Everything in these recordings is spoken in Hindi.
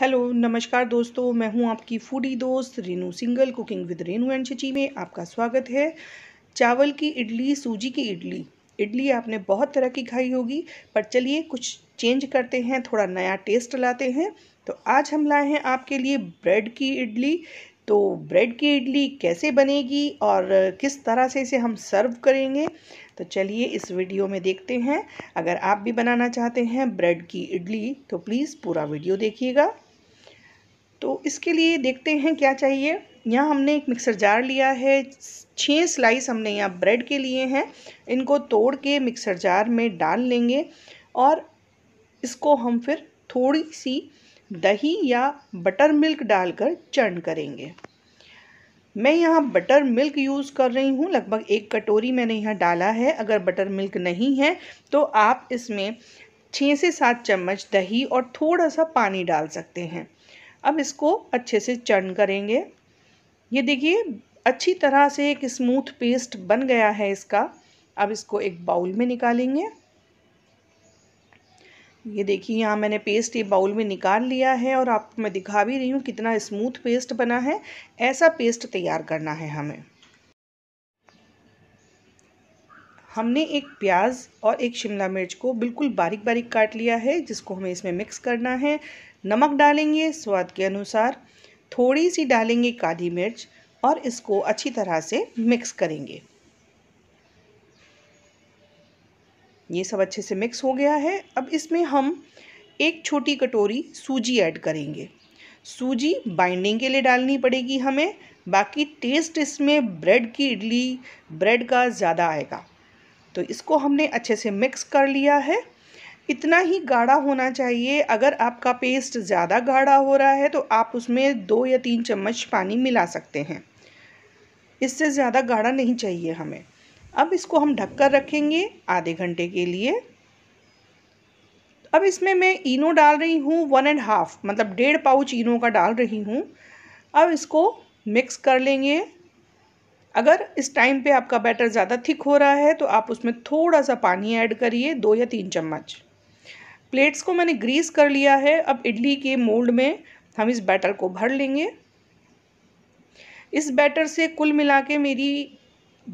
हेलो नमस्कार दोस्तों मैं हूं आपकी फूडी दोस्त Renu Singhal cooking with Renu and Chachi में आपका स्वागत है चावल की इडली सूजी की इडली इडली आपने बहुत तरह की खाई होगी पर चलिए कुछ चेंज करते हैं थोड़ा नया टेस्ट लाते हैं तो आज हम लाए हैं आपके लिए ब्रेड की इडली तो ब्रेड की इडली कैसे बनेगी और किस तरह से इसे हम सर्व करेंगे तो चलिए इस वीडियो में देखते हैं अगर आप भी बनाना चाहते हैं ब्रेड की इडली तो प्लीज़ पूरा वीडियो देखिएगा तो इसके लिए देखते हैं क्या चाहिए यहाँ हमने एक मिक्सर जार लिया है छः स्लाइस हमने यहाँ ब्रेड के लिए हैं इनको तोड़ के मिक्सर जार में डाल लेंगे और इसको हम फिर थोड़ी सी दही या बटर मिल्क डालकर चर्न करेंगे मैं यहाँ बटर मिल्क यूज़ कर रही हूँ लगभग एक कटोरी मैंने यहाँ डाला है अगर बटर मिल्क नहीं है तो आप इसमें छः से सात चम्मच दही और थोड़ा सा पानी डाल सकते हैं अब इसको अच्छे से चर्न करेंगे ये देखिए अच्छी तरह से एक स्मूथ पेस्ट बन गया है इसका अब इसको एक बाउल में निकालेंगे ये देखिए यहाँ मैंने पेस्ट ये बाउल में निकाल लिया है और आपको मैं दिखा भी रही हूँ कितना स्मूथ पेस्ट बना है ऐसा पेस्ट तैयार करना है हमें हमने एक प्याज और एक शिमला मिर्च को बिल्कुल बारीक बारीक काट लिया है जिसको हमें इसमें मिक्स करना है नमक डालेंगे स्वाद के अनुसार थोड़ी सी डालेंगे काली मिर्च और इसको अच्छी तरह से मिक्स करेंगे ये सब अच्छे से मिक्स हो गया है अब इसमें हम एक छोटी कटोरी सूजी ऐड करेंगे सूजी बाइंडिंग के लिए डालनी पड़ेगी हमें बाकी टेस्ट इसमें ब्रेड की इडली ब्रेड का ज़्यादा आएगा तो इसको हमने अच्छे से मिक्स कर लिया है इतना ही गाढ़ा होना चाहिए अगर आपका पेस्ट ज़्यादा गाढ़ा हो रहा है तो आप उसमें दो या तीन चम्मच पानी मिला सकते हैं इससे ज़्यादा गाढ़ा नहीं चाहिए हमें अब इसको हम ढककर रखेंगे आधे घंटे के लिए अब इसमें मैं इनो डाल रही हूँ वन एंड हाफ मतलब डेढ़ पाउच इनो का डाल रही हूँ अब इसको मिक्स कर लेंगे अगर इस टाइम पे आपका बैटर ज़्यादा थिक हो रहा है तो आप उसमें थोड़ा सा पानी ऐड करिए दो या तीन चम्मच प्लेट्स को मैंने ग्रीस कर लिया है अब इडली के मोल्ड में हम इस बैटर को भर लेंगे इस बैटर से कुल मिला के मेरी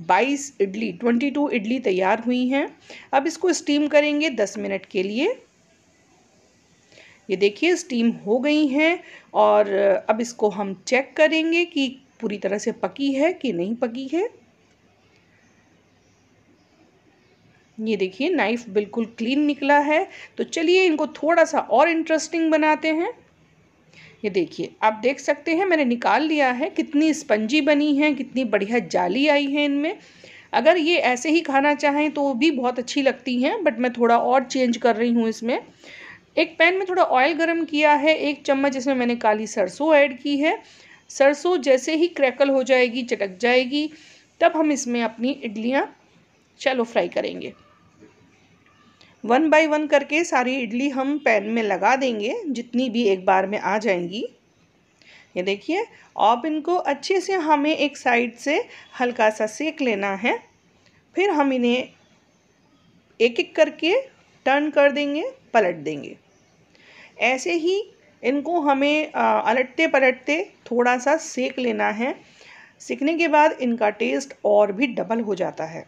बाईस इडली ट्वेंटी टू इडली तैयार हुई हैं अब इसको स्टीम करेंगे दस मिनट के लिए ये देखिए स्टीम हो गई हैं और अब इसको हम चेक करेंगे कि पूरी तरह से पकी है कि नहीं पकी है ये देखिए नाइफ बिल्कुल क्लीन निकला है तो चलिए इनको थोड़ा सा और इंटरेस्टिंग बनाते हैं ये देखिए आप देख सकते हैं मैंने निकाल लिया है कितनी स्पंजी बनी है कितनी बढ़िया जाली आई है इनमें अगर ये ऐसे ही खाना चाहें तो भी बहुत अच्छी लगती हैं बट मैं थोड़ा और चेंज कर रही हूँ इसमें एक पैन में थोड़ा ऑयल गरम किया है एक चम्मच इसमें मैंने काली सरसों ऐड की है सरसों जैसे ही क्रैकल हो जाएगी चटक जाएगी तब हम इसमें अपनी इडलियाँ शैलो फ्राई करेंगे वन बाय वन करके सारी इडली हम पैन में लगा देंगे जितनी भी एक बार में आ जाएंगी ये देखिए अब इनको अच्छे से हमें एक साइड से हल्का सा सेक लेना है फिर हम इन्हें एक एक करके टर्न कर देंगे पलट देंगे ऐसे ही इनको हमें अलटते पलटते थोड़ा सा सेक लेना है सीखने के बाद इनका टेस्ट और भी डबल हो जाता है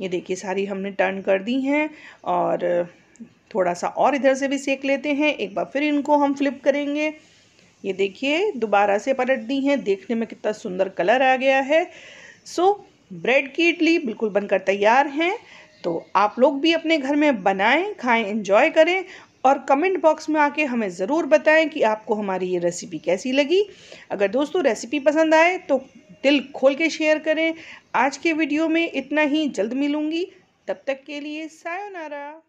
ये देखिए सारी हमने टर्न कर दी हैं और थोड़ा सा और इधर से भी सेक लेते हैं एक बार फिर इनको हम फ्लिप करेंगे ये देखिए दोबारा से पलट दी हैं देखने में कितना सुंदर कलर आ गया है सो ब्रेड की इडली बिल्कुल बनकर तैयार हैं तो आप लोग भी अपने घर में बनाएं खाएं इन्जॉय करें और कमेंट बॉक्स में आके हमें ज़रूर बताएं कि आपको हमारी ये रेसिपी कैसी लगी अगर दोस्तों रेसिपी पसंद आए तो दिल खोल के शेयर करें आज के वीडियो में इतना ही जल्द मिलूँगी तब तक के लिए सायोनारा